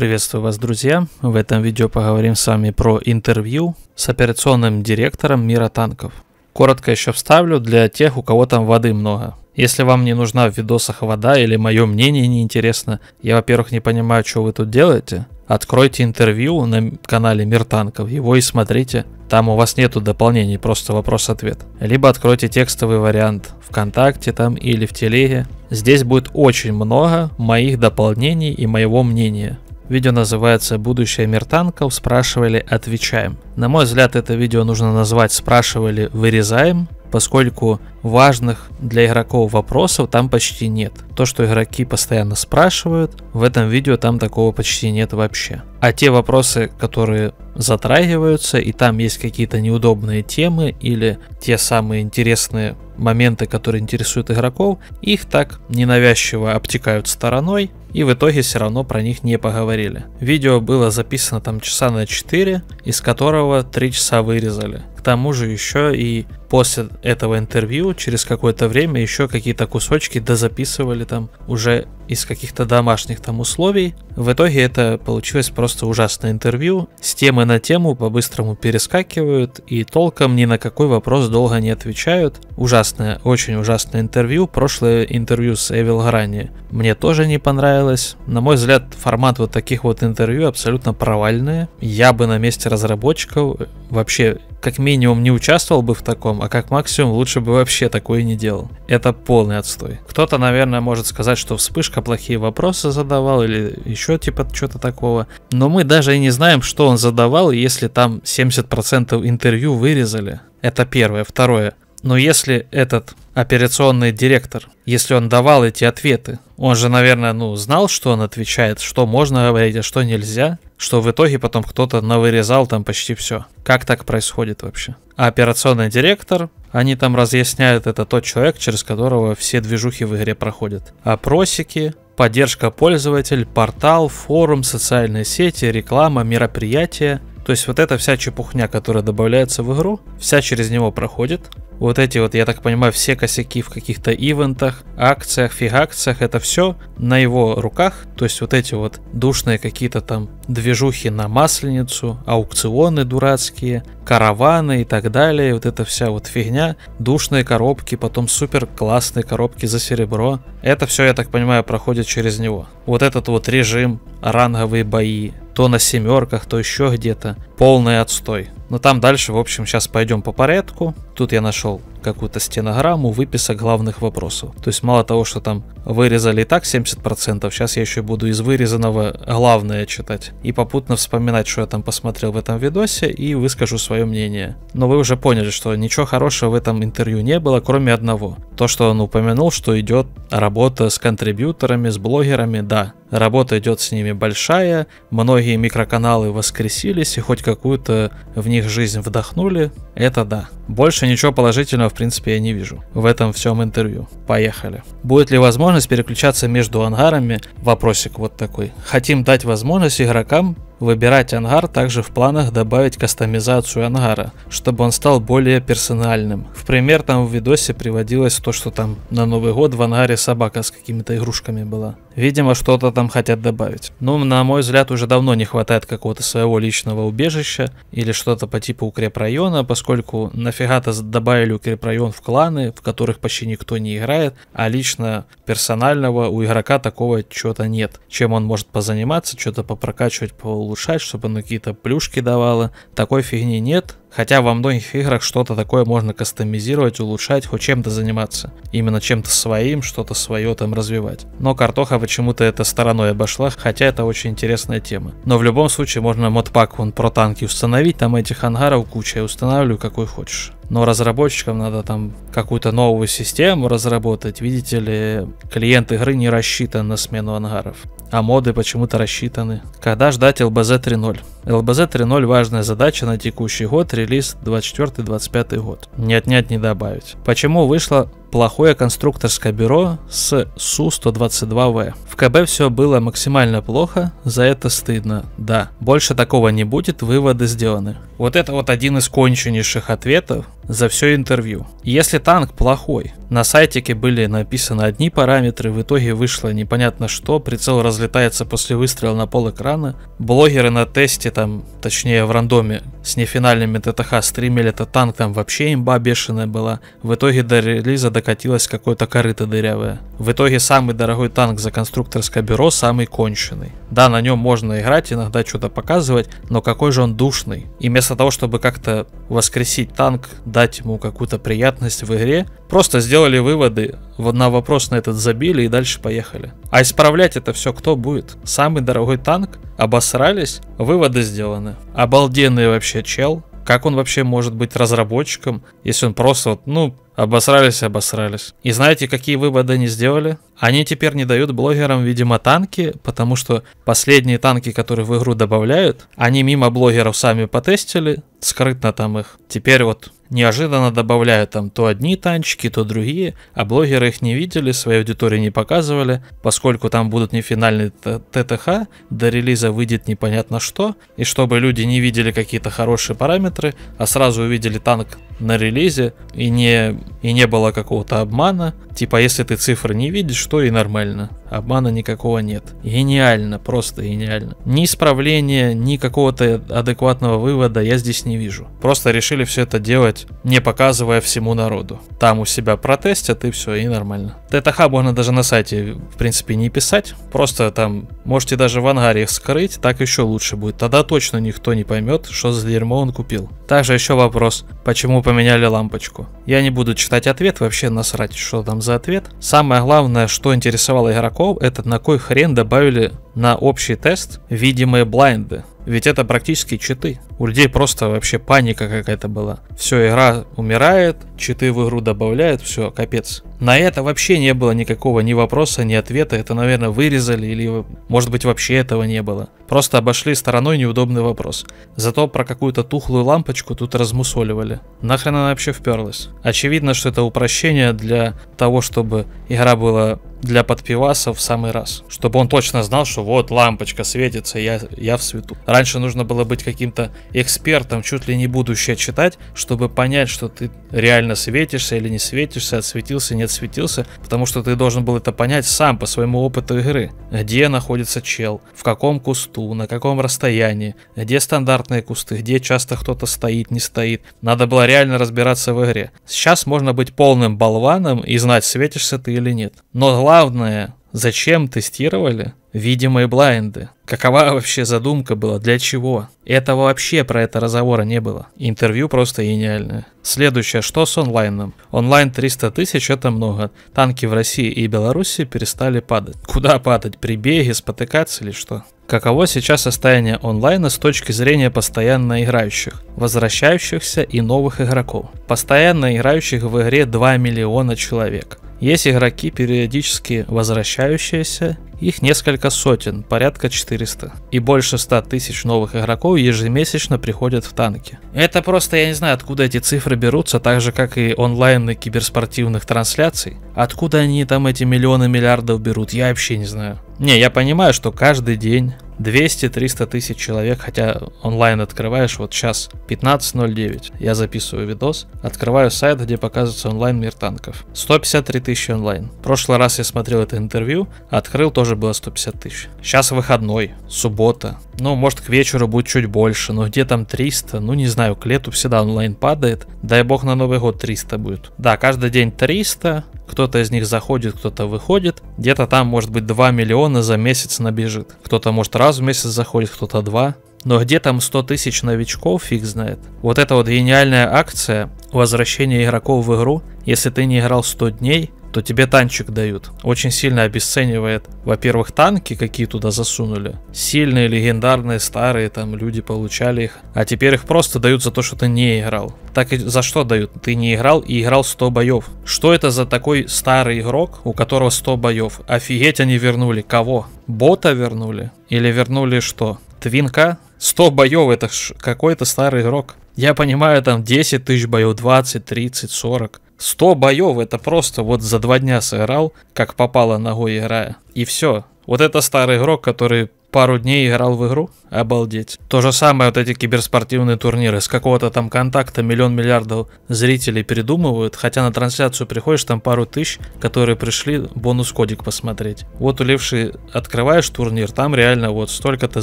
Приветствую вас, друзья! В этом видео поговорим с вами про интервью с операционным директором мира танков. Коротко еще вставлю для тех, у кого там воды много. Если вам не нужна в видосах вода или мое мнение не интересно, я, во-первых, не понимаю, что вы тут делаете. Откройте интервью на канале Мир Танков, его и смотрите. Там у вас нету дополнений, просто вопрос-ответ. Либо откройте текстовый вариант ВКонтакте там или в Телеге. Здесь будет очень много моих дополнений и моего мнения. Видео называется «Будущее мир танков. Спрашивали, отвечаем». На мой взгляд, это видео нужно назвать «Спрашивали, вырезаем», поскольку важных для игроков вопросов там почти нет. То, что игроки постоянно спрашивают, в этом видео там такого почти нет вообще. А те вопросы, которые затрагиваются, и там есть какие-то неудобные темы или те самые интересные моменты, которые интересуют игроков, их так ненавязчиво обтекают стороной, и в итоге все равно про них не поговорили. Видео было записано там часа на 4, из которого 3 часа вырезали. К тому же еще и после этого интервью через какое-то время еще какие-то кусочки дозаписывали там уже из каких-то домашних там условий. В итоге это получилось просто ужасное интервью. С темы на тему по-быстрому перескакивают и толком ни на какой вопрос долго не отвечают. Ужасно ужасное, очень ужасное интервью. Прошлое интервью с Эвил Грани мне тоже не понравилось. На мой взгляд, формат вот таких вот интервью абсолютно провальные. Я бы на месте разработчиков вообще как минимум не участвовал бы в таком, а как максимум лучше бы вообще такое не делал. Это полный отстой. Кто-то, наверное, может сказать, что вспышка плохие вопросы задавал или еще типа что-то такого. Но мы даже и не знаем, что он задавал, если там 70% интервью вырезали. Это первое. Второе. Но если этот операционный директор, если он давал эти ответы, он же, наверное, ну, знал, что он отвечает, что можно говорить, а что нельзя, что в итоге потом кто-то навырезал там почти все. Как так происходит вообще? А операционный директор, они там разъясняют, это тот человек, через которого все движухи в игре проходят. Опросики, поддержка пользователь, портал, форум, социальные сети, реклама, мероприятия, то есть вот эта вся чепухня, которая добавляется в игру, вся через него проходит. Вот эти вот, я так понимаю, все косяки в каких-то ивентах, акциях, фиг акциях, это все на его руках. То есть вот эти вот душные какие-то там движухи на масленицу, аукционы дурацкие, караваны и так далее. Вот эта вся вот фигня, душные коробки, потом супер классные коробки за серебро. Это все, я так понимаю, проходит через него. Вот этот вот режим, ранговые бои, то на семерках, то еще где-то. Полный отстой. Но там дальше, в общем, сейчас пойдем по порядку. Тут я нашел какую-то стенограмму выписок главных вопросов. То есть мало того, что там вырезали и так 70%, сейчас я еще буду из вырезанного главное читать. И попутно вспоминать, что я там посмотрел в этом видосе и выскажу свое мнение. Но вы уже поняли, что ничего хорошего в этом интервью не было, кроме одного. То, что он упомянул, что идет работа с контрибьюторами, с блогерами, да, Работа идет с ними большая, многие микроканалы воскресились и хоть какую-то в них жизнь вдохнули. Это да. Больше ничего положительного, в принципе, я не вижу в этом всем интервью. Поехали. Будет ли возможность переключаться между ангарами? Вопросик вот такой. Хотим дать возможность игрокам Выбирать ангар также в планах добавить кастомизацию ангара, чтобы он стал более персональным. В пример там в видосе приводилось то, что там на Новый год в ангаре собака с какими-то игрушками была. Видимо, что-то там хотят добавить. Но, ну, на мой взгляд, уже давно не хватает какого-то своего личного убежища или что-то по типу укрепрайона, поскольку нафига-то добавили укрепрайон в кланы, в которых почти никто не играет, а лично персонального у игрока такого чего-то нет. Чем он может позаниматься, что-то попрокачивать, по улучшать, чтобы оно какие-то плюшки давало. Такой фигни нет, хотя во многих играх что-то такое можно кастомизировать, улучшать, хоть чем-то заниматься. Именно чем-то своим, что-то свое там развивать. Но картоха почему-то это стороной обошла, хотя это очень интересная тема. Но в любом случае можно модпак вон про танки установить, там этих ангаров куча, я устанавливаю какой хочешь но разработчикам надо там какую-то новую систему разработать. Видите ли, клиент игры не рассчитан на смену ангаров, а моды почему-то рассчитаны. Когда ждать LBZ 3.0? LBZ 3.0 важная задача на текущий год, релиз 24-25 год. Не отнять, не добавить. Почему вышло? плохое конструкторское бюро с Су-122В. В КБ все было максимально плохо, за это стыдно. Да, больше такого не будет, выводы сделаны. Вот это вот один из конченейших ответов за все интервью. Если танк плохой, на сайтике были написаны одни параметры, в итоге вышло непонятно что, прицел разлетается после выстрела на пол экрана. Блогеры на тесте, там, точнее в рандоме с нефинальными ТТХ стримили этот танк, там вообще имба бешеная была. В итоге до релиза докатилась какое-то корыто дырявое. В итоге самый дорогой танк за конструкторское бюро самый конченый. Да, на нем можно играть, иногда что-то показывать, но какой же он душный. И вместо того, чтобы как-то воскресить танк, дать ему какую-то приятность в игре, просто сделать сделали выводы, на вопрос на этот забили и дальше поехали. А исправлять это все кто будет? Самый дорогой танк? Обосрались? Выводы сделаны. Обалденный вообще чел. Как он вообще может быть разработчиком, если он просто вот, ну, обосрались, обосрались. И знаете, какие выводы они сделали? Они теперь не дают блогерам, видимо, танки, потому что последние танки, которые в игру добавляют, они мимо блогеров сами потестили, скрытно там их. Теперь вот Неожиданно добавляют там то одни танчики, то другие, а блогеры их не видели, своей аудитории не показывали, поскольку там будут не финальные ТТХ, до релиза выйдет непонятно что, и чтобы люди не видели какие-то хорошие параметры, а сразу увидели танк на релизе и не, и не было какого-то обмана. Типа, если ты цифры не видишь, то и нормально. Обмана никакого нет. Гениально, просто гениально. Ни исправления, ни какого-то адекватного вывода я здесь не вижу. Просто решили все это делать, не показывая всему народу. Там у себя протестят и все, и нормально. ТТХ можно даже на сайте, в принципе, не писать. Просто там можете даже в ангаре их скрыть, так еще лучше будет. Тогда точно никто не поймет, что за дерьмо он купил. Также еще вопрос, почему поменяли лампочку. Я не буду читать ответ, вообще насрать, что там за ответ. Самое главное, что интересовало игроков, это на кой хрен добавили на общий тест видимые блайнды. Ведь это практически читы. У людей просто вообще паника какая-то была. Все, игра умирает, читы в игру добавляют, все, капец. На это вообще не было никакого ни вопроса, ни ответа. Это, наверное, вырезали или, может быть, вообще этого не было. Просто обошли стороной неудобный вопрос. Зато про какую-то тухлую лампочку тут размусоливали. Нахрен она вообще вперлась? Очевидно, что это упрощение для того, чтобы игра была для подпиваса в самый раз. Чтобы он точно знал, что вот лампочка светится, я, я в свету. Раньше нужно было быть каким-то экспертом, чуть ли не будущее читать, чтобы понять, что ты реально светишься или не светишься, отсветился, не отсветился, потому что ты должен был это понять сам по своему опыту игры. Где находится чел, в каком кусту, на каком расстоянии, где стандартные кусты, где часто кто-то стоит, не стоит. Надо было реально разбираться в игре. Сейчас можно быть полным болваном и знать, светишься ты или нет. Но главное, зачем тестировали видимые блайнды? Какова вообще задумка была? Для чего? Этого вообще про это разговора не было. Интервью просто гениальное. Следующее, что с онлайном? Онлайн 300 тысяч это много. Танки в России и Беларуси перестали падать. Куда падать? При беге, спотыкаться или что? Каково сейчас состояние онлайна с точки зрения постоянно играющих, возвращающихся и новых игроков? Постоянно играющих в игре 2 миллиона человек. Есть игроки, периодически возвращающиеся, их несколько сотен, порядка 400. И больше 100 тысяч новых игроков ежемесячно приходят в танки. Это просто я не знаю, откуда эти цифры берутся, так же как и онлайн и киберспортивных трансляций. Откуда они там эти миллионы миллиардов берут, я вообще не знаю. Не, я понимаю, что каждый день 200-300 тысяч человек, хотя онлайн открываешь, вот сейчас 15.09, я записываю видос, открываю сайт, где показывается онлайн мир танков. 153 тысячи онлайн. В прошлый раз я смотрел это интервью, открыл, тоже было 150 тысяч. Сейчас выходной, суббота, ну, может, к вечеру будет чуть больше, но где там 300, ну, не знаю, к лету всегда онлайн падает. Дай бог на Новый год 300 будет. Да, каждый день 300, кто-то из них заходит, кто-то выходит. Где-то там может быть 2 миллиона за месяц набежит. Кто-то может раз в месяц заходит, кто-то два. Но где там 100 тысяч новичков, фиг знает. Вот эта вот гениальная акция, возвращение игроков в игру, если ты не играл 100 дней, то тебе танчик дают. Очень сильно обесценивает, во-первых, танки, какие туда засунули. Сильные, легендарные, старые, там люди получали их. А теперь их просто дают за то, что ты не играл. Так и за что дают? Ты не играл и играл 100 боев. Что это за такой старый игрок, у которого 100 боев? Офигеть, они вернули. Кого? Бота вернули? Или вернули что? Твинка? 100 боев, это какой-то старый игрок. Я понимаю, там 10 тысяч боев, 20, 30, 40. 100 боев это просто вот за два дня сыграл, как попало ногой играя. И все. Вот это старый игрок, который пару дней играл в игру. Обалдеть. То же самое вот эти киберспортивные турниры. С какого-то там контакта миллион миллиардов зрителей придумывают, хотя на трансляцию приходишь, там пару тысяч, которые пришли бонус-кодик посмотреть. Вот у Левши открываешь турнир, там реально вот столько-то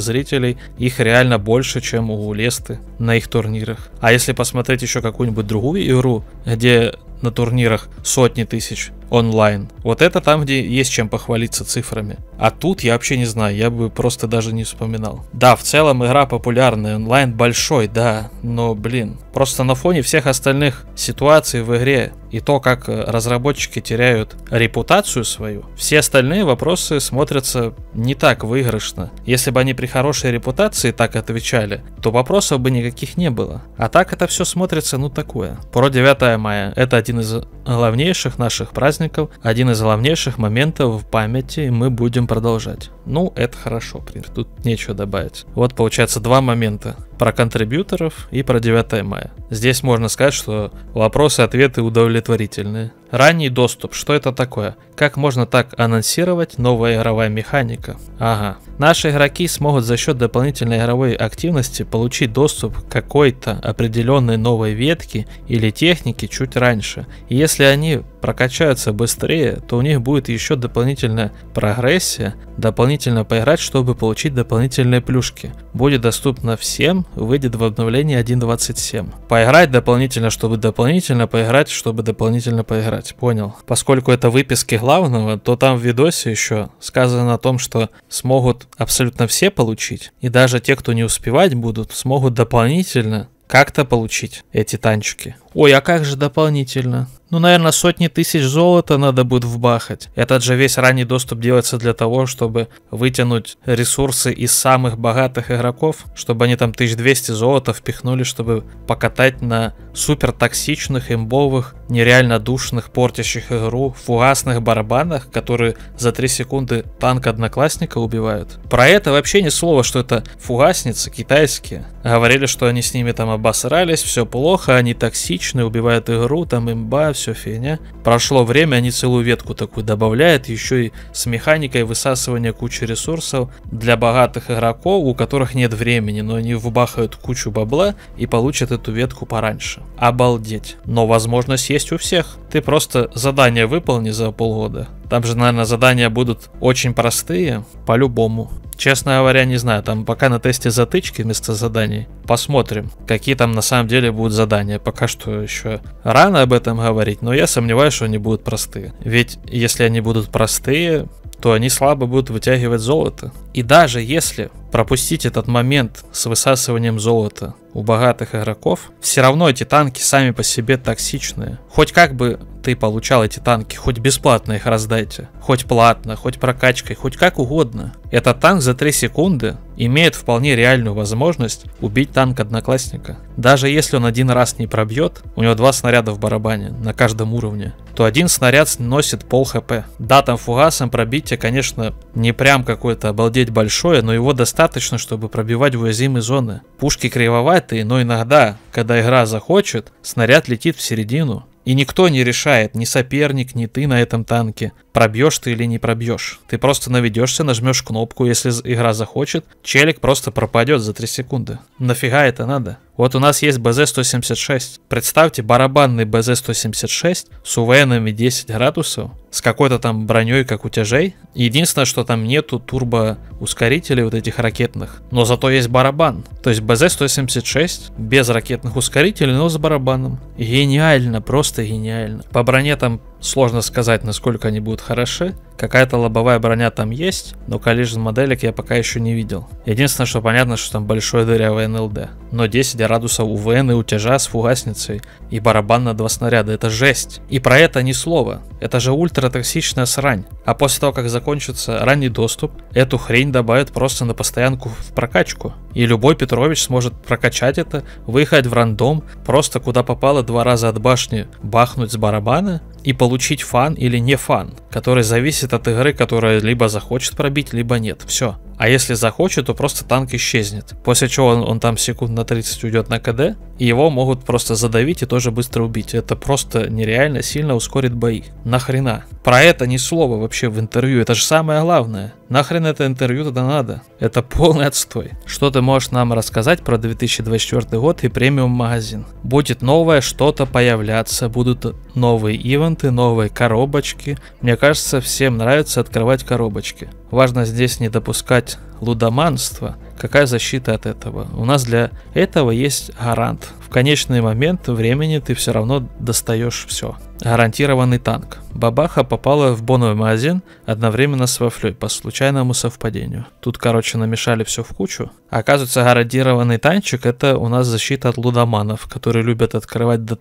зрителей, их реально больше, чем у Лесты на их турнирах. А если посмотреть еще какую-нибудь другую игру, где на турнирах сотни тысяч онлайн. Вот это там, где есть чем похвалиться цифрами. А тут я вообще не знаю, я бы просто даже не вспоминал. Да, в целом игра популярная, онлайн большой, да, но, блин, просто на фоне всех остальных ситуаций в игре и то, как э, разработчики теряют репутацию свою, все остальные вопросы смотрятся не так выигрышно. Если бы они при хорошей репутации так отвечали, то вопросов бы никаких не было. А так это все смотрится, ну, такое. Про 9 мая. Это один из главнейших наших праздников, один из главнейших моментов в памяти, и мы будем продолжать. Ну, это хорошо, в принципе, тут нечего добавить. Вот, получается, два момента. Про контрибьюторов и про 9 мая. Здесь можно сказать, что вопросы-ответы удовлетворительные. Ранний доступ. Что это такое? Как можно так анонсировать новая игровая механика? Ага. Наши игроки смогут за счет дополнительной игровой активности получить доступ к какой-то определенной новой ветке или технике чуть раньше. И если они прокачаются быстрее, то у них будет еще дополнительная прогрессия, дополнительно поиграть, чтобы получить дополнительные плюшки. Будет доступно всем, выйдет в обновлении 1.27. Поиграть дополнительно, чтобы дополнительно поиграть, чтобы дополнительно поиграть брать, понял. Поскольку это выписки главного, то там в видосе еще сказано о том, что смогут абсолютно все получить, и даже те, кто не успевать будут, смогут дополнительно как-то получить эти танчики. Ой, а как же дополнительно? Ну, наверное, сотни тысяч золота надо будет вбахать. Этот же весь ранний доступ делается для того, чтобы вытянуть ресурсы из самых богатых игроков, чтобы они там 1200 золота впихнули, чтобы покатать на супер токсичных, имбовых, нереально душных, портящих игру, фугасных барабанах, которые за 3 секунды танк одноклассника убивают. Про это вообще ни слова, что это фугасницы китайские. Говорили, что они с ними там обосрались, все плохо, они токсичны, убивают игру, там имба, все фигня. Прошло время, они целую ветку такую добавляют, еще и с механикой высасывания кучи ресурсов для богатых игроков, у которых нет времени, но они вбахают кучу бабла и получат эту ветку пораньше. Обалдеть. Но возможность есть у всех. Ты просто задание выполни за полгода. Там же, наверное, задания будут очень простые, по-любому. Честно говоря, не знаю, там пока на тесте затычки вместо заданий. Посмотрим, какие там на самом деле будут задания. Пока что еще рано об этом говорить, но я сомневаюсь, что они будут простые. Ведь если они будут простые, то они слабо будут вытягивать золото. И даже если пропустить этот момент с высасыванием золота у богатых игроков, все равно эти танки сами по себе токсичные. Хоть как бы ты получал эти танки, хоть бесплатно их раздайте хоть платно, хоть прокачкой, хоть как угодно, этот танк за 3 секунды имеет вполне реальную возможность убить танк одноклассника. Даже если он один раз не пробьет, у него два снаряда в барабане на каждом уровне, то один снаряд носит пол хп. Да, там фугасом пробитие, конечно, не прям какое-то обалдеть большое, но его достаточно, чтобы пробивать в уязвимые зоны. Пушки кривоватые, но иногда, когда игра захочет, снаряд летит в середину, и никто не решает, ни соперник, ни ты на этом танке, пробьешь ты или не пробьешь. Ты просто наведешься, нажмешь кнопку, если игра захочет, челик просто пропадет за 3 секунды. Нафига это надо? Вот у нас есть БЗ-176. Представьте, барабанный БЗ-176 с УВНами 10 градусов, с какой-то там броней, как утяжей. Единственное, что там нету турбоускорителей вот этих ракетных, но зато есть барабан. То есть БЗ-176 без ракетных ускорителей, но с барабаном. Гениально, просто гениально. По броне там Сложно сказать, насколько они будут хороши. Какая-то лобовая броня там есть, но коллижен моделек я пока еще не видел. Единственное, что понятно, что там большое дырявое НЛД. Но 10 радусов УВН и утяжа с фугасницей и барабан на два снаряда. Это жесть. И про это ни слова. Это же ультратоксичная срань. А после того, как закончится ранний доступ, эту хрень добавят просто на постоянку в прокачку. И любой Петрович сможет прокачать это, выехать в рандом, просто куда попало два раза от башни бахнуть с барабана и получить фан или не фан, который зависит от игры, которая либо захочет пробить, либо нет. Все а если захочет, то просто танк исчезнет. После чего он, он там секунд на 30 уйдет на КД, и его могут просто задавить и тоже быстро убить. Это просто нереально сильно ускорит бои. Нахрена? Про это ни слова вообще в интервью, это же самое главное. Нахрен это интервью тогда надо? Это полный отстой. Что ты можешь нам рассказать про 2024 год и премиум магазин? Будет новое что-то появляться, будут новые ивенты, новые коробочки. Мне кажется, всем нравится открывать коробочки. Важно здесь не допускать лудоманства. Какая защита от этого? У нас для этого есть гарант. В конечный момент времени ты все равно достаешь все гарантированный танк. Бабаха попала в боновый магазин одновременно с вафлей по случайному совпадению. Тут, короче, намешали все в кучу. Оказывается, гарантированный танчик это у нас защита от лудоманов, которые любят открывать до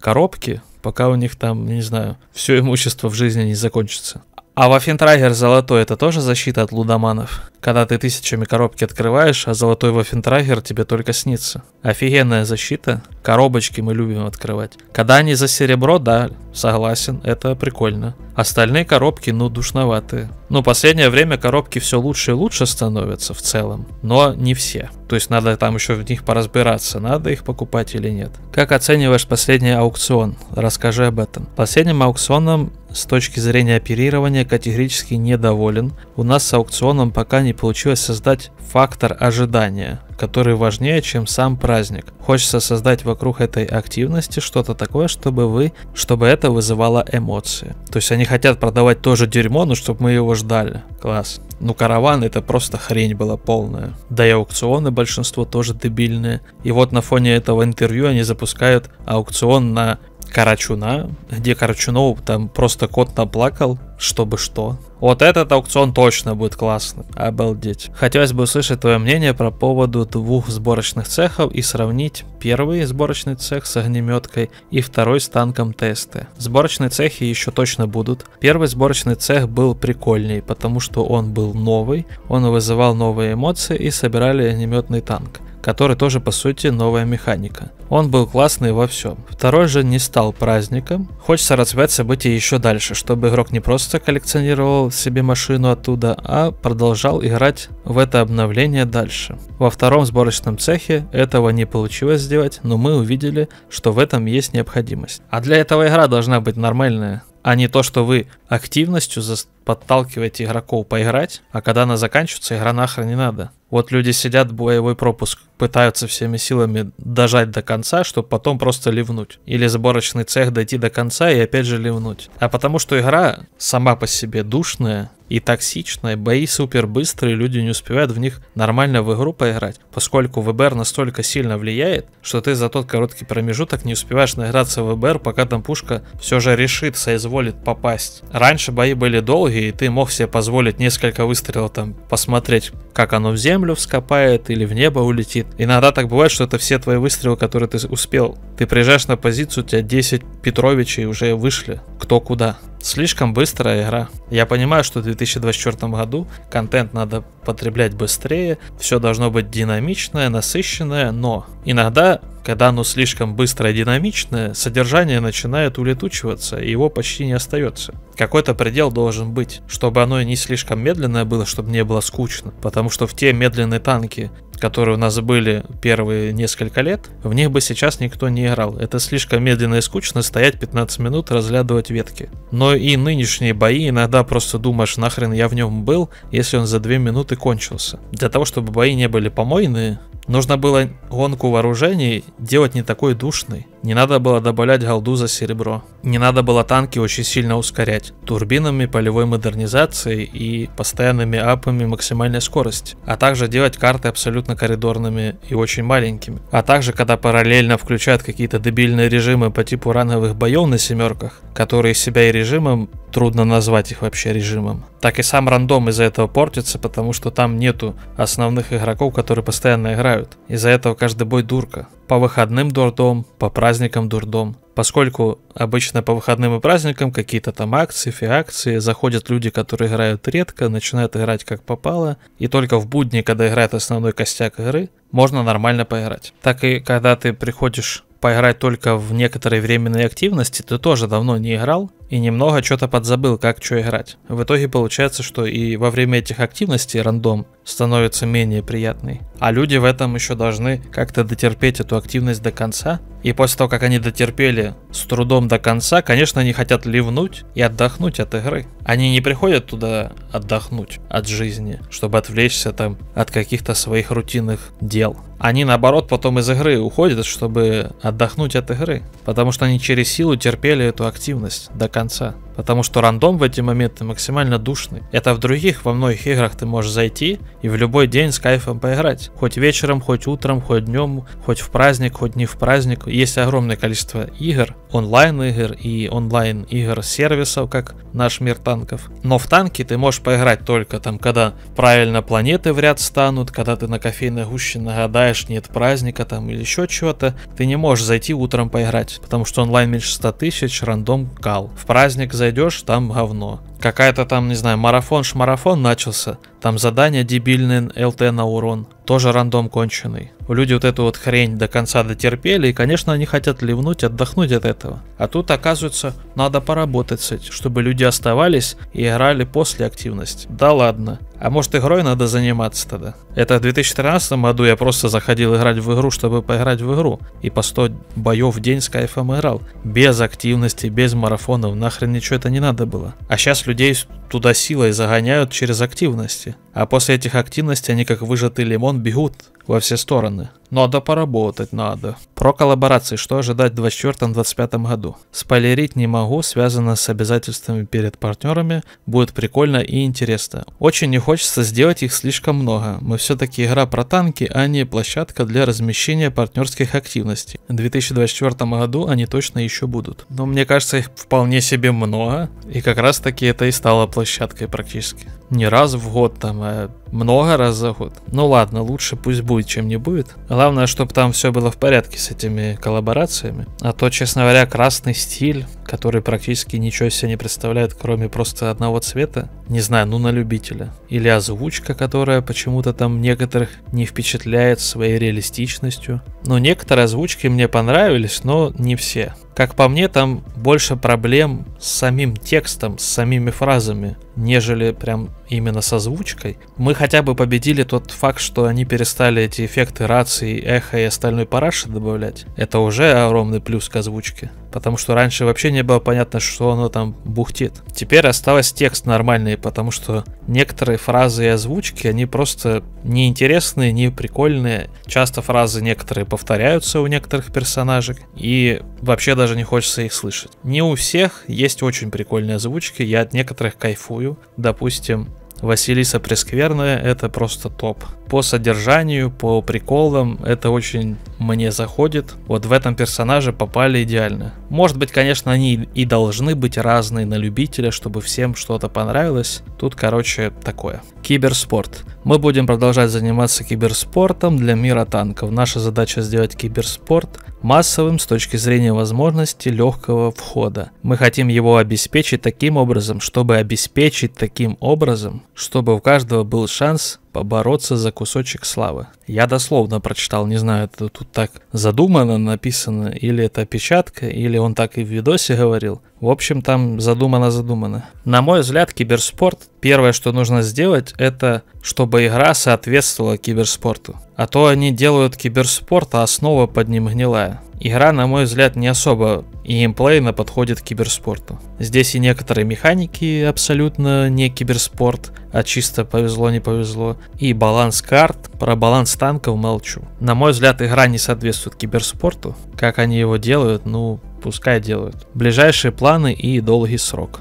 коробки, пока у них там, не знаю, все имущество в жизни не закончится. А вафентрагер золотой это тоже защита от лудоманов? Когда ты тысячами коробки открываешь, а золотой вафентрагер тебе только снится. Офигенная защита. Коробочки мы любим открывать. Когда они за серебро, да, согласен, это прикольно. Остальные коробки, ну, душноватые. Ну, последнее время коробки все лучше и лучше становятся в целом, но не все. То есть надо там еще в них поразбираться, надо их покупать или нет. Как оцениваешь последний аукцион? Расскажи об этом. Последним аукционом с точки зрения оперирования категорически недоволен. У нас с аукционом пока не получилось создать фактор ожидания, который важнее, чем сам праздник. Хочется создать вокруг этой активности что-то такое, чтобы вы, чтобы это вызывало эмоции. То есть они хотят продавать тоже дерьмо, но ну, чтобы мы его ждали. Класс. Ну караван это просто хрень была полная. Да и аукционы большинство тоже дебильные. И вот на фоне этого интервью они запускают аукцион на Карачуна, где Карачунов там просто кот наплакал, чтобы что. Вот этот аукцион точно будет классный. Обалдеть. Хотелось бы услышать твое мнение про поводу двух сборочных цехов и сравнить первый сборочный цех с огнеметкой и второй с танком тесты. Сборочные цехи еще точно будут. Первый сборочный цех был прикольней, потому что он был новый, он вызывал новые эмоции и собирали огнеметный танк который тоже по сути новая механика. Он был классный во всем. Второй же не стал праздником. Хочется развивать события еще дальше, чтобы игрок не просто коллекционировал себе машину оттуда, а продолжал играть в это обновление дальше. Во втором сборочном цехе этого не получилось сделать, но мы увидели, что в этом есть необходимость. А для этого игра должна быть нормальная, а не то, что вы активностью подталкиваете игроков поиграть, а когда она заканчивается, игра нахрен не надо. Вот люди сидят, боевой пропуск пытаются всеми силами дожать до конца, чтобы потом просто ливнуть. Или сборочный цех дойти до конца и опять же ливнуть. А потому что игра сама по себе душная и токсичная, бои супер быстрые, люди не успевают в них нормально в игру поиграть, поскольку ВБР настолько сильно влияет, что ты за тот короткий промежуток не успеваешь наиграться в ВБР, пока там пушка все же решит, соизволит попасть. Раньше бои были долгие, и ты мог себе позволить несколько выстрелов там посмотреть, как оно в землю вскопает или в небо улетит. Иногда так бывает, что это все твои выстрелы, которые ты успел. Ты приезжаешь на позицию, у тебя 10 Петровичей уже вышли. Кто куда. Слишком быстрая игра. Я понимаю, что в 2024 году контент надо потреблять быстрее, все должно быть динамичное, насыщенное, но иногда, когда оно слишком быстрое и динамичное, содержание начинает улетучиваться, и его почти не остается. Какой-то предел должен быть, чтобы оно не слишком медленное было, чтобы не было скучно, потому что в те медленные танки, которые у нас были первые несколько лет, в них бы сейчас никто не играл. Это слишком медленно и скучно стоять 15 минут, разглядывать ветки. Но и нынешние бои иногда просто думаешь, нахрен я в нем был, если он за 2 минуты кончился. Для того, чтобы бои не были помойные, Нужно было гонку вооружений делать не такой душной. Не надо было добавлять голду за серебро. Не надо было танки очень сильно ускорять. Турбинами, полевой модернизацией и постоянными апами максимальной скорости. А также делать карты абсолютно коридорными и очень маленькими. А также, когда параллельно включают какие-то дебильные режимы по типу ранговых боев на семерках, которые себя и режимом трудно назвать их вообще режимом. Так и сам рандом из-за этого портится, потому что там нету основных игроков, которые постоянно играют. Из-за этого каждый бой дурка. По выходным дурдом, по праздникам дурдом. Поскольку обычно по выходным и праздникам какие-то там акции, фиакции, заходят люди, которые играют редко, начинают играть как попало, и только в будни, когда играет основной костяк игры, можно нормально поиграть. Так и когда ты приходишь поиграть только в некоторые временные активности, ты тоже давно не играл, и немного что-то подзабыл, как что играть. В итоге получается, что и во время этих активностей рандом становится менее приятный. А люди в этом еще должны как-то дотерпеть эту активность до конца. И после того, как они дотерпели с трудом до конца, конечно, они хотят ливнуть и отдохнуть от игры. Они не приходят туда отдохнуть от жизни, чтобы отвлечься там от каких-то своих рутинных дел. Они наоборот потом из игры уходят, чтобы отдохнуть от игры. Потому что они через силу терпели эту активность до конца конца. Потому что рандом в эти моменты максимально душный. Это в других, во многих играх ты можешь зайти и в любой день с кайфом поиграть. Хоть вечером, хоть утром, хоть днем, хоть в праздник, хоть не в праздник. Есть огромное количество игр, онлайн игр и онлайн игр сервисов, как наш мир танков. Но в танки ты можешь поиграть только там, когда правильно планеты в ряд станут, когда ты на кофейной гуще нагадаешь, нет праздника там или еще чего-то. Ты не можешь зайти утром поиграть, потому что онлайн меньше 100 тысяч, рандом кал. В праздник зайдешь, там говно. Какая-то там, не знаю, марафон-шмарафон начался. Там задание дебильное ЛТ на урон тоже рандом конченый. Люди вот эту вот хрень до конца дотерпели, и, конечно, они хотят ливнуть, отдохнуть от этого. А тут, оказывается, надо поработать с этим, чтобы люди оставались и играли после активности. Да ладно. А может, игрой надо заниматься тогда? Это в 2013 году я просто заходил играть в игру, чтобы поиграть в игру. И по 100 боев в день с кайфом играл. Без активности, без марафонов, нахрен ничего это не надо было. А сейчас людей туда силой загоняют через активности. А после этих активностей они как выжатый лимон бегут во все стороны. Надо поработать, надо. Про коллаборации, что ожидать в 2024-2025 году. Спойлерить не могу, связано с обязательствами перед партнерами, будет прикольно и интересно. Очень не хочется сделать их слишком много, мы все-таки игра про танки, а не площадка для размещения партнерских активностей. В 2024 году они точно еще будут. Но мне кажется их вполне себе много, и как раз таки это и стало площадкой практически. Не раз в год там, а много раз за год. Ну ладно, лучше пусть будет, чем не будет. Главное, чтобы там все было в порядке с этими коллаборациями. А то, честно говоря, красный стиль, который практически ничего себе не представляет, кроме просто одного цвета, не знаю, ну на любителя. Или озвучка, которая почему-то там некоторых не впечатляет своей реалистичностью. Но ну, некоторые озвучки мне понравились, но не все. Как по мне, там больше проблем с самим текстом, с самими фразами, нежели прям именно со звучкой. Мы хотя бы победили тот факт, что они перестали эти эффекты рации, эхо и остальной параши добавлять. Это уже огромный плюс к озвучке потому что раньше вообще не было понятно, что оно там бухтит. Теперь осталось текст нормальный, потому что некоторые фразы и озвучки, они просто неинтересные, не прикольные. Часто фразы некоторые повторяются у некоторых персонажек, и вообще даже не хочется их слышать. Не у всех есть очень прикольные озвучки, я от некоторых кайфую. Допустим, Василиса Прескверная — это просто топ. По содержанию, по приколам — это очень мне заходит. Вот в этом персонаже попали идеально. Может быть, конечно, они и должны быть разные на любителя, чтобы всем что-то понравилось. Тут, короче, такое. Киберспорт. Мы будем продолжать заниматься киберспортом для мира танков. Наша задача сделать киберспорт массовым с точки зрения возможности легкого входа. Мы хотим его обеспечить таким образом, чтобы обеспечить таким образом, чтобы у каждого был шанс побороться за кусочек славы. Я дословно прочитал, не знаю, это тут так задумано написано, или это опечатка, или он так и в видосе говорил. В общем, там задумано-задумано. На мой взгляд, киберспорт, первое, что нужно сделать, это чтобы игра соответствовала киберспорту. А то они делают киберспорт, а основа под ним гнилая. Игра, на мой взгляд, не особо геймплейно подходит к киберспорту. Здесь и некоторые механики абсолютно не киберспорт, а чисто повезло не повезло. И баланс карт, про баланс танков молчу. На мой взгляд, игра не соответствует киберспорту. Как они его делают, ну, пускай делают. Ближайшие планы и долгий срок.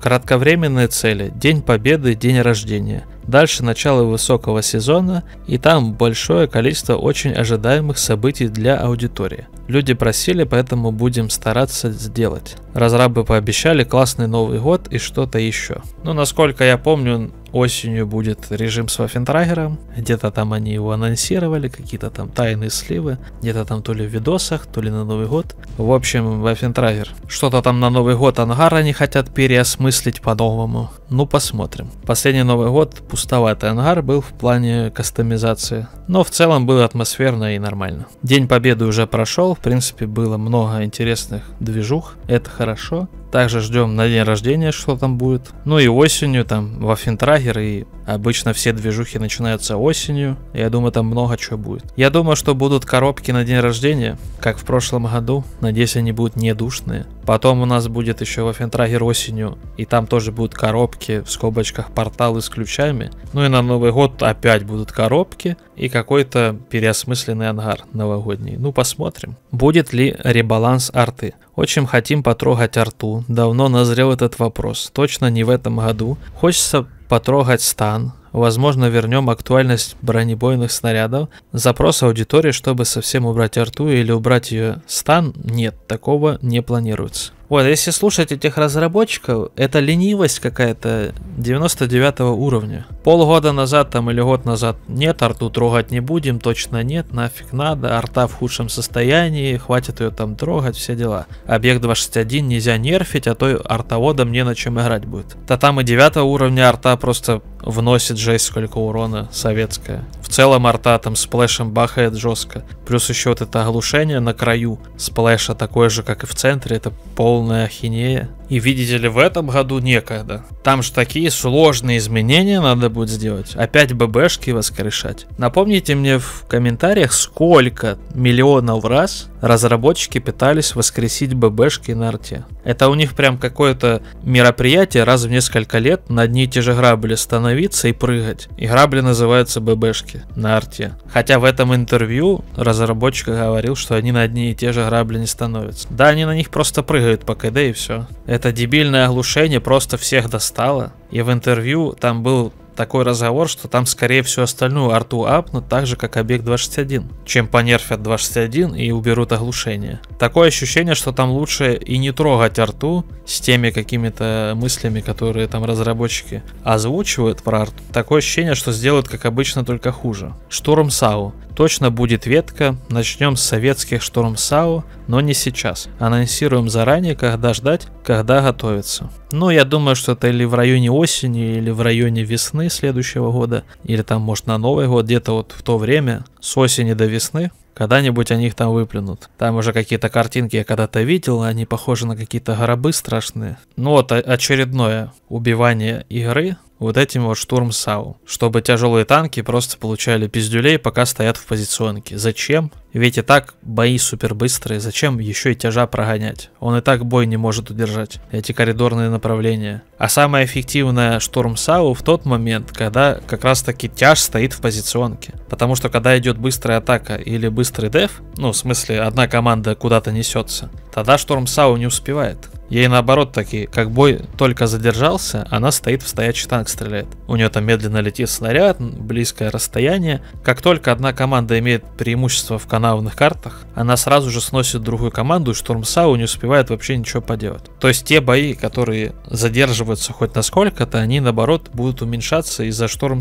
Кратковременные цели. День победы, день рождения – Дальше начало высокого сезона, и там большое количество очень ожидаемых событий для аудитории. Люди просили, поэтому будем стараться сделать. Разрабы пообещали классный Новый год и что-то еще. Но ну, насколько я помню, Осенью будет режим с Вафентрагером. Где-то там они его анонсировали, какие-то там тайные сливы. Где-то там то ли в видосах, то ли на Новый год. В общем, Вафентрагер. Что-то там на Новый год ангар они хотят переосмыслить по-новому. Ну, посмотрим. Последний Новый год пустоватый ангар был в плане кастомизации. Но в целом было атмосферно и нормально. День Победы уже прошел. В принципе, было много интересных движух. Это хорошо. Также ждем на день рождения, что там будет. Ну и осенью там во Финтрагер, и обычно все движухи начинаются осенью. Я думаю, там много чего будет. Я думаю, что будут коробки на день рождения, как в прошлом году. Надеюсь, они будут не душные. Потом у нас будет еще во Финтрагер осенью, и там тоже будут коробки, в скобочках порталы с ключами. Ну и на Новый год опять будут коробки и какой-то переосмысленный ангар новогодний. Ну посмотрим, будет ли ребаланс арты. Очень хотим потрогать арту, давно назрел этот вопрос, точно не в этом году. Хочется потрогать стан, возможно вернем актуальность бронебойных снарядов. Запроса аудитории, чтобы совсем убрать арту или убрать ее стан, нет, такого не планируется. Вот, если слушать этих разработчиков, это ленивость какая-то 99 уровня. Полгода назад там или год назад, нет, арту трогать не будем, точно нет, нафиг надо, арта в худшем состоянии, хватит ее там трогать, все дела. Объект 261 нельзя нерфить, а то артоводам не на чем играть будет. Да там и 9 уровня арта просто вносит жесть сколько урона советская целом арта там сплэшем бахает жестко. Плюс еще вот это оглушение на краю сплэша такое же, как и в центре, это полная ахинея. И видите ли, в этом году некогда. Там же такие сложные изменения надо будет сделать. Опять ББшки воскрешать. Напомните мне в комментариях, сколько миллионов раз разработчики пытались воскресить ББшки на арте. Это у них прям какое-то мероприятие раз в несколько лет на одни и те же грабли становиться и прыгать. И грабли называются ББшки на арте. Хотя в этом интервью разработчик говорил, что они на одни и те же грабли не становятся. Да, они на них просто прыгают по КД и все это дебильное оглушение просто всех достало. И в интервью там был такой разговор, что там скорее всего остальную арту апнут так же, как объект 261, чем понерфят 261 и уберут оглушение. Такое ощущение, что там лучше и не трогать арту с теми какими-то мыслями, которые там разработчики озвучивают про арту. Такое ощущение, что сделают как обычно, только хуже. Штурм САУ. Точно будет ветка, начнем с советских штурм САУ, но не сейчас. Анонсируем заранее, когда ждать, когда готовиться. Ну, я думаю, что это или в районе осени, или в районе весны, следующего года, или там, может, на Новый год, где-то вот в то время, с осени до весны, когда-нибудь о них там выплюнут. Там уже какие-то картинки я когда-то видел, они похожи на какие-то гробы страшные. Ну вот очередное убивание игры вот этим вот штурмсау, чтобы тяжелые танки просто получали пиздюлей, пока стоят в позиционке. Зачем? Ведь и так бои супер быстрые, зачем еще и тяжа прогонять? Он и так бой не может удержать, эти коридорные направления. А самая эффективная штурм Сау в тот момент, когда как раз таки тяж стоит в позиционке. Потому что когда идет быстрая атака или быстрый деф, ну в смысле одна команда куда-то несется, тогда штурм Сау не успевает. Ей наоборот такие, как бой только задержался, она стоит в стоячий танк стреляет. У нее там медленно летит снаряд, близкое расстояние. Как только одна команда имеет преимущество в канавных картах, она сразу же сносит другую команду, и штурм не успевает вообще ничего поделать. То есть те бои, которые задерживаются хоть на сколько то они наоборот будут уменьшаться из-за штурм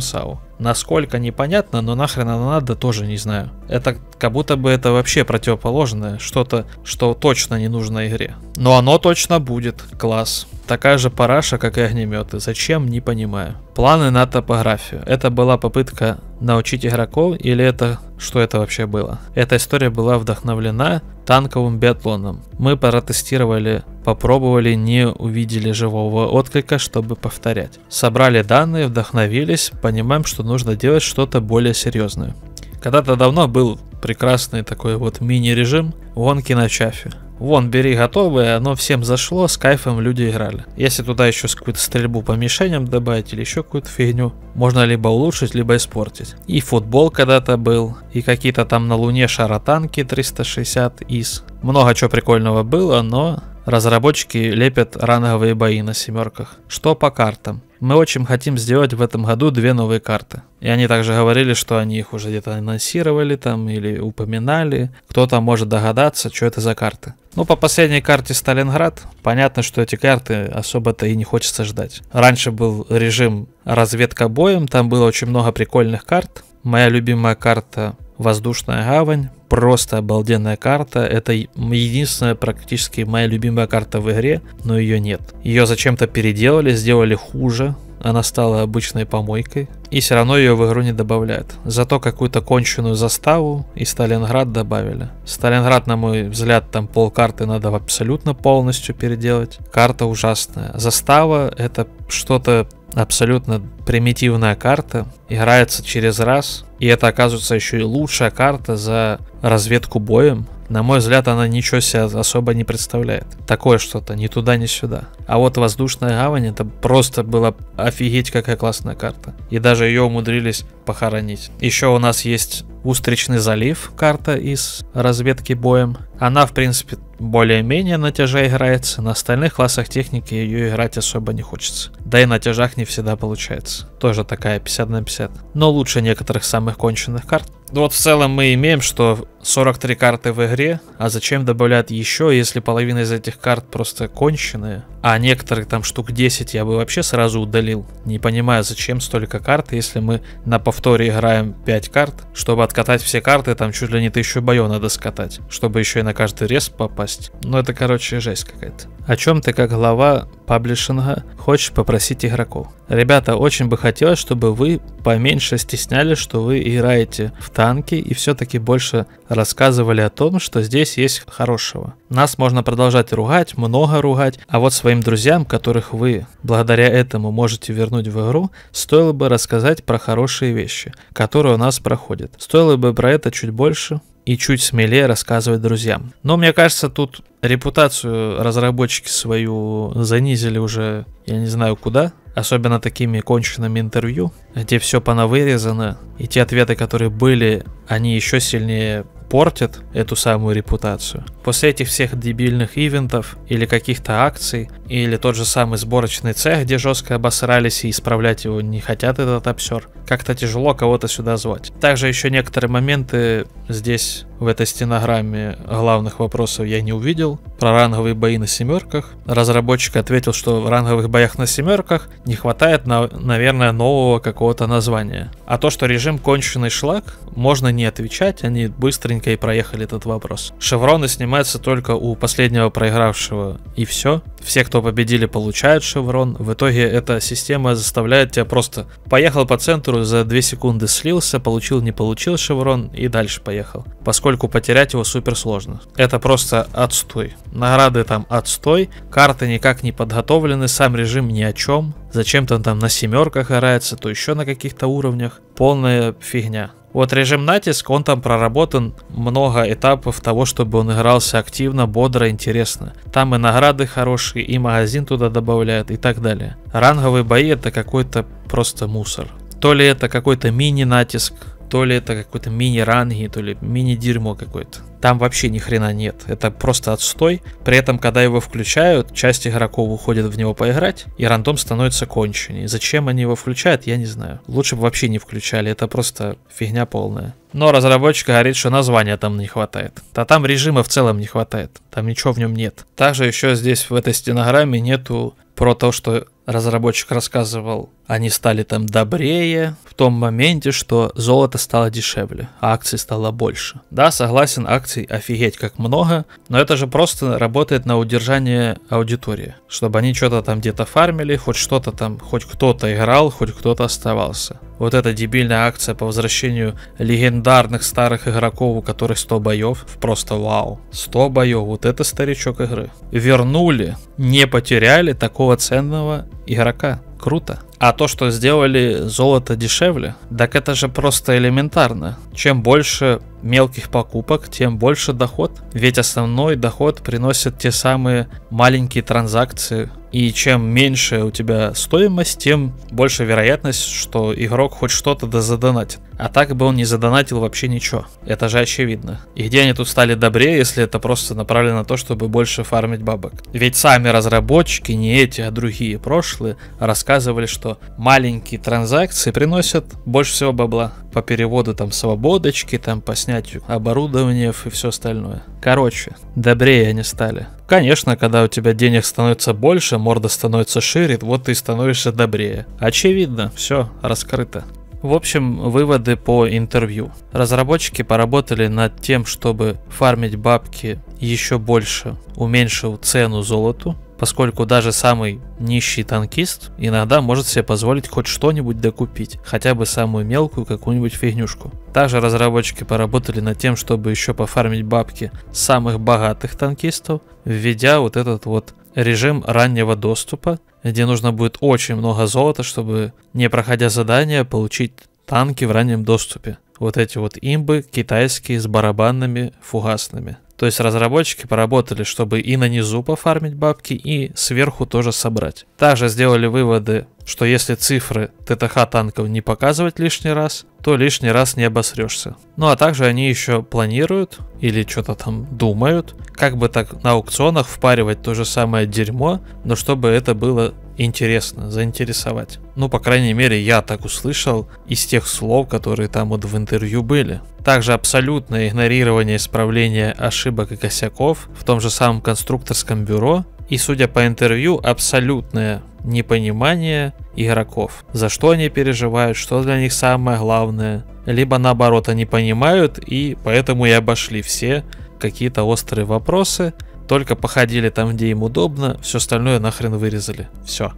Насколько непонятно, но нахрен оно надо, тоже не знаю. Это как будто бы это вообще противоположное, что-то, что точно не нужно игре. Но оно точно будет класс. Такая же параша, как и огнеметы. Зачем, не понимаю. Планы на топографию. Это была попытка научить игроков или это... Что это вообще было? Эта история была вдохновлена танковым биатлоном. Мы протестировали, попробовали, не увидели живого отклика, чтобы повторять. Собрали данные, вдохновились, понимаем, что нужно делать что-то более серьезное. Когда-то давно был прекрасный такой вот мини-режим гонки на чафе. Вон, бери готовые, оно всем зашло, с кайфом люди играли. Если туда еще какую-то стрельбу по мишеням добавить или еще какую-то фигню, можно либо улучшить, либо испортить. И футбол когда-то был, и какие-то там на луне шаротанки 360 из. Много чего прикольного было, но Разработчики лепят ранговые бои на семерках. Что по картам? Мы очень хотим сделать в этом году две новые карты. И они также говорили, что они их уже где-то анонсировали там или упоминали. Кто-то может догадаться, что это за карты. Ну, по последней карте Сталинград, понятно, что эти карты особо-то и не хочется ждать. Раньше был режим разведка боем, там было очень много прикольных карт. Моя любимая карта воздушная гавань, просто обалденная карта. Это единственная практически моя любимая карта в игре, но ее нет. Ее зачем-то переделали, сделали хуже, она стала обычной помойкой, и все равно ее в игру не добавляют. Зато какую-то конченую заставу и Сталинград добавили. Сталинград, на мой взгляд, там пол карты надо абсолютно полностью переделать. Карта ужасная. Застава — это что-то абсолютно примитивная карта, играется через раз, и это оказывается еще и лучшая карта за разведку боем. На мой взгляд, она ничего себе особо не представляет. Такое что-то, ни туда, ни сюда. А вот воздушная гавань, это просто было офигеть, какая классная карта. И даже ее умудрились похоронить. Еще у нас есть Устричный залив, карта из разведки боем. Она, в принципе, более-менее на тяжа играется, на остальных классах техники ее играть особо не хочется. Да и на тяжах не всегда получается. Тоже такая 50 на 50. Но лучше некоторых самых конченных карт. Ну вот в целом мы имеем, что 43 карты в игре, а зачем добавлять еще, если половина из этих карт просто конченые, а некоторые там штук 10 я бы вообще сразу удалил. Не понимаю, зачем столько карт, если мы на повторе играем 5 карт, чтобы откатать все карты, там чуть ли не тысячу боев надо скатать, чтобы еще и на каждый рез попасть. Ну это, короче, жесть какая-то. О чем ты, как глава паблишинга, хочешь попросить игроков? Ребята, очень бы хотелось, чтобы вы поменьше стеснялись, что вы играете в танки и все-таки больше рассказывали о том, что здесь есть хорошего. Нас можно продолжать ругать, много ругать, а вот своим друзьям, которых вы благодаря этому можете вернуть в игру, стоило бы рассказать про хорошие вещи, которые у нас проходят. Стоило бы про это чуть больше, и чуть смелее рассказывать друзьям. Но мне кажется, тут репутацию разработчики свою занизили уже, я не знаю куда, особенно такими конченными интервью, где все понавырезано, и те ответы, которые были, они еще сильнее портят эту самую репутацию. После этих всех дебильных ивентов или каких-то акций или тот же самый сборочный цех, где жестко обосрались и исправлять его не хотят этот обсер. Как-то тяжело кого-то сюда звать. Также еще некоторые моменты здесь, в этой стенограмме, главных вопросов я не увидел. Про ранговые бои на семерках. Разработчик ответил, что в ранговых боях на семерках не хватает, на, наверное, нового какого-то названия. А то, что режим конченый шлак, можно не отвечать, они быстренько и проехали этот вопрос. Шевроны снимаются только у последнего проигравшего, и все все, кто победили, получают шеврон. В итоге эта система заставляет тебя просто поехал по центру, за 2 секунды слился, получил, не получил шеврон и дальше поехал. Поскольку потерять его супер сложно. Это просто отстой. Награды там отстой, карты никак не подготовлены, сам режим ни о чем. Зачем-то он там на семерках орается, то еще на каких-то уровнях. Полная фигня. Вот режим натиск, он там проработан много этапов того, чтобы он игрался активно, бодро, интересно. Там и награды хорошие, и магазин туда добавляют, и так далее. Ранговые бои это какой-то просто мусор. То ли это какой-то мини-натиск, то ли это какой-то мини-ранги, то ли мини-дерьмо какое-то там вообще ни хрена нет. Это просто отстой. При этом, когда его включают, часть игроков уходит в него поиграть, и рандом становится конченый. Зачем они его включают, я не знаю. Лучше бы вообще не включали, это просто фигня полная. Но разработчик говорит, что названия там не хватает. Да там режима в целом не хватает. Там ничего в нем нет. Также еще здесь в этой стенограмме нету про то, что разработчик рассказывал, они стали там добрее в том моменте, что золото стало дешевле, а акций стало больше. Да, согласен, акций офигеть как много, но это же просто работает на удержание аудитории, чтобы они что-то там где-то фармили, хоть что-то там, хоть кто-то играл, хоть кто-то оставался. Вот эта дебильная акция по возвращению легендарных старых игроков, у которых 100 боев, просто вау. 100 боев, вот это старичок игры. Вернули не потеряли такого ценного игрока. Круто. А то, что сделали золото дешевле, так это же просто элементарно. Чем больше мелких покупок, тем больше доход. Ведь основной доход приносят те самые маленькие транзакции. И чем меньше у тебя стоимость, тем больше вероятность, что игрок хоть что-то дозадонатит, А так бы он не задонатил вообще ничего. Это же очевидно. И где они тут стали добрее, если это просто направлено на то, чтобы больше фармить бабок? Ведь сами разработчики, не эти, а другие прошлые, рассказывали, что маленькие транзакции приносят больше всего бабла по переводу там свободочки, там по снятию оборудования и все остальное. Короче, добрее они стали. Конечно, когда у тебя денег становится больше, морда становится шире, вот ты становишься добрее. Очевидно, все раскрыто. В общем, выводы по интервью. Разработчики поработали над тем, чтобы фармить бабки еще больше, уменьшив цену золоту, поскольку даже самый нищий танкист иногда может себе позволить хоть что-нибудь докупить, хотя бы самую мелкую какую-нибудь фигнюшку. Также разработчики поработали над тем, чтобы еще пофармить бабки самых богатых танкистов, введя вот этот вот режим раннего доступа, где нужно будет очень много золота, чтобы, не проходя задания, получить танки в раннем доступе. Вот эти вот имбы китайские с барабанными фугасными. То есть разработчики поработали, чтобы и на низу пофармить бабки, и сверху тоже собрать. Также сделали выводы, что если цифры ТТХ танков не показывать лишний раз, то лишний раз не обосрешься. Ну а также они еще планируют или что-то там думают, как бы так на аукционах впаривать то же самое дерьмо, но чтобы это было интересно, заинтересовать. Ну, по крайней мере, я так услышал из тех слов, которые там вот в интервью были. Также абсолютное игнорирование исправления ошибок и косяков в том же самом конструкторском бюро и, судя по интервью, абсолютное непонимание игроков. За что они переживают, что для них самое главное. Либо наоборот они понимают и поэтому и обошли все какие-то острые вопросы, только походили там, где им удобно, все остальное нахрен вырезали. Все.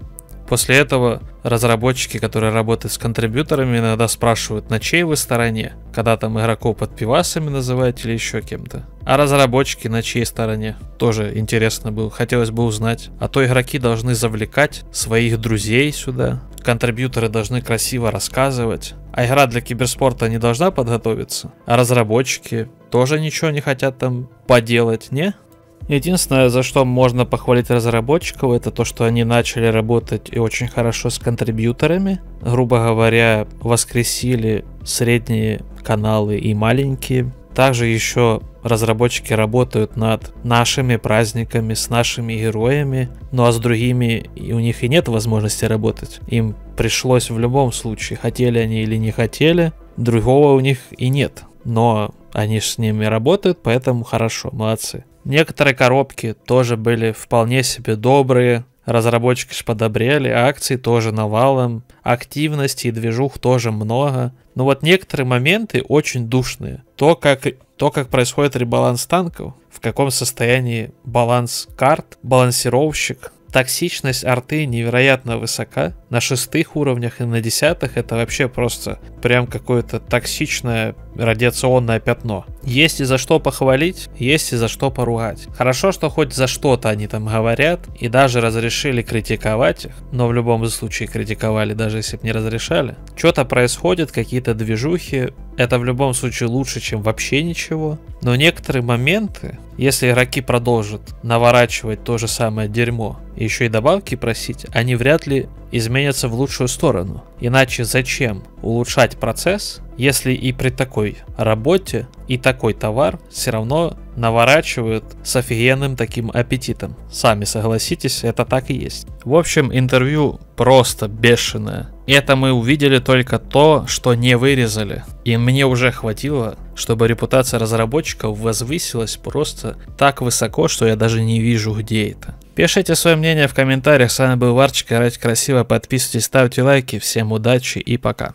После этого разработчики, которые работают с контрибьюторами, иногда спрашивают, на чьей вы стороне, когда там игроков под пивасами называют или еще кем-то. А разработчики на чьей стороне? Тоже интересно было, хотелось бы узнать. А то игроки должны завлекать своих друзей сюда, контрибьюторы должны красиво рассказывать, а игра для киберспорта не должна подготовиться, а разработчики тоже ничего не хотят там поделать, не? Единственное, за что можно похвалить разработчиков, это то, что они начали работать и очень хорошо с контрибьюторами. Грубо говоря, воскресили средние каналы и маленькие. Также еще разработчики работают над нашими праздниками, с нашими героями, ну а с другими у них и нет возможности работать. Им пришлось в любом случае, хотели они или не хотели, другого у них и нет. Но они же с ними работают, поэтому хорошо, молодцы. Некоторые коробки тоже были вполне себе добрые, разработчики ж подобрели, акции тоже навалом, активности и движух тоже много. Но вот некоторые моменты очень душные. То, как, то, как происходит ребаланс танков, в каком состоянии баланс карт, балансировщик, токсичность арты невероятно высока. На шестых уровнях и на десятых это вообще просто прям какое-то токсичное радиационное пятно. Есть и за что похвалить, есть и за что поругать. Хорошо, что хоть за что-то они там говорят и даже разрешили критиковать их, но в любом случае критиковали, даже если бы не разрешали. Что-то происходит, какие-то движухи, это в любом случае лучше, чем вообще ничего. Но некоторые моменты, если игроки продолжат наворачивать то же самое дерьмо, и еще и добавки просить, они вряд ли изменятся в лучшую сторону. Иначе зачем улучшать процесс, если и при такой работе и такой товар все равно наворачивают с офигенным таким аппетитом. Сами согласитесь, это так и есть. В общем, интервью просто бешеное. Это мы увидели только то, что не вырезали. И мне уже хватило, чтобы репутация разработчиков возвысилась просто так высоко, что я даже не вижу, где это. Пишите свое мнение в комментариях. С вами был Варчик. Играйте красиво, подписывайтесь, ставьте лайки. Всем удачи и пока.